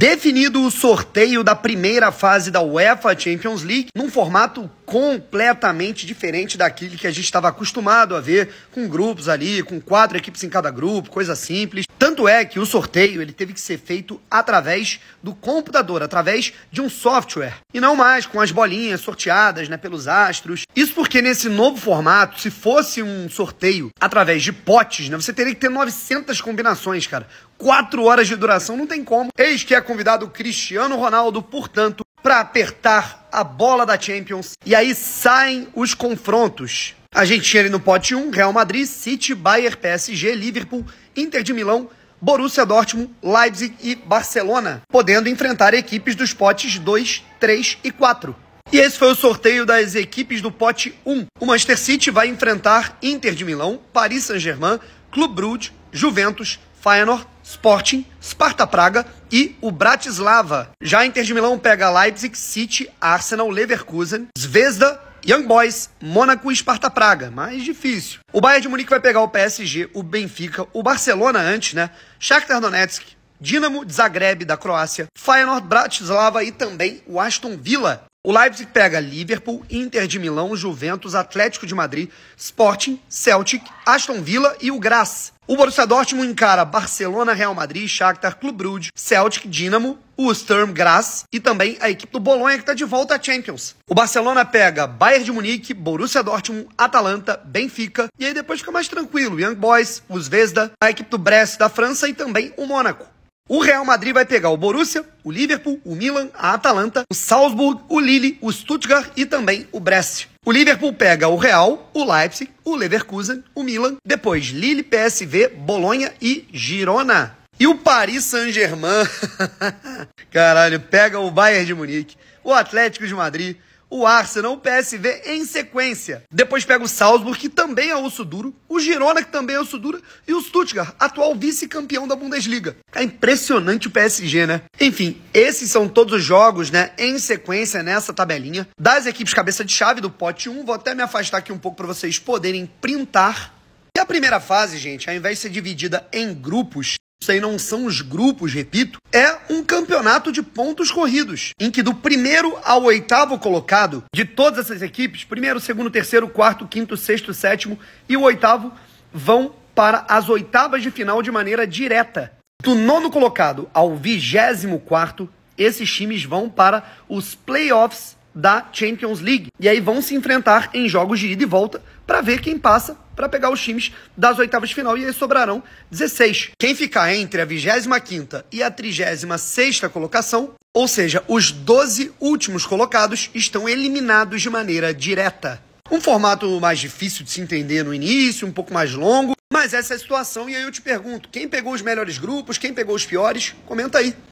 Definido o sorteio da primeira fase da UEFA Champions League num formato completamente diferente daquilo que a gente estava acostumado a ver com grupos ali, com quatro equipes em cada grupo, coisa simples. Tanto é que o sorteio ele teve que ser feito através do computador, através de um software, e não mais com as bolinhas sorteadas né, pelos astros. Isso porque nesse novo formato, se fosse um sorteio através de potes, né, você teria que ter 900 combinações, cara. Quatro horas de duração não tem como. Eis que é convidado Cristiano Ronaldo, portanto, para apertar a bola da Champions. E aí saem os confrontos. A gente tinha ali no pote 1, Real Madrid, City, Bayern, PSG, Liverpool, Inter de Milão, Borussia Dortmund, Leipzig e Barcelona, podendo enfrentar equipes dos potes 2, 3 e 4. E esse foi o sorteio das equipes do pote 1. O Manchester City vai enfrentar Inter de Milão, Paris Saint-Germain, Clube Brugge, Juventus, Feyenoord Sporting, Sparta Praga e o Bratislava. Já a Inter de Milão pega Leipzig, City, Arsenal, Leverkusen, Zvezda, Young Boys, Mônaco e Sparta Praga, mais difícil. O Bayern de Munique vai pegar o PSG, o Benfica, o Barcelona antes, né? Shakhtar Donetsk, Dinamo Zagreb da Croácia, Feyenoord Bratislava e também o Aston Villa o Leipzig pega Liverpool, Inter de Milão, Juventus, Atlético de Madrid, Sporting, Celtic, Aston Villa e o Graz. O Borussia Dortmund encara Barcelona, Real Madrid, Shakhtar, Club Brugge, Celtic, Dinamo, o Sturm Graz e também a equipe do Bolonha que está de volta à Champions. O Barcelona pega Bayern de Munique, Borussia Dortmund, Atalanta, Benfica e aí depois fica mais tranquilo, Young Boys, os Vesda, a equipe do Brest da França e também o Mônaco. O Real Madrid vai pegar o Borussia, o Liverpool, o Milan, a Atalanta, o Salzburg, o Lille, o Stuttgart e também o Brest. O Liverpool pega o Real, o Leipzig, o Leverkusen, o Milan, depois Lille, PSV, Bolonha e Girona. E o Paris Saint-Germain, caralho, pega o Bayern de Munique, o Atlético de Madrid, o Arsenal, o PSV em sequência. Depois pega o Salzburg, que também é osso duro, o Girona, que também é osso duro, e o Stuttgart, atual vice-campeão da Bundesliga. É impressionante o PSG, né? Enfim, esses são todos os jogos, né, em sequência nessa tabelinha das equipes cabeça de chave do pote 1. Vou até me afastar aqui um pouco para vocês poderem printar. E a primeira fase, gente, ao invés de ser dividida em grupos, isso aí não são os grupos, repito, é um campeonato de pontos corridos, em que do primeiro ao oitavo colocado, de todas essas equipes, primeiro, segundo, terceiro, quarto, quinto, sexto, sétimo e o oitavo vão para as oitavas de final de maneira direta. Do nono colocado ao vigésimo quarto, esses times vão para os playoffs da Champions League. E aí vão se enfrentar em jogos de ida e volta para ver quem passa para pegar os times das oitavas de final e aí sobrarão 16. Quem ficar entre a 25ª e a 36ª colocação, ou seja, os 12 últimos colocados estão eliminados de maneira direta. Um formato mais difícil de se entender no início, um pouco mais longo, mas essa é a situação e aí eu te pergunto, quem pegou os melhores grupos, quem pegou os piores? Comenta aí.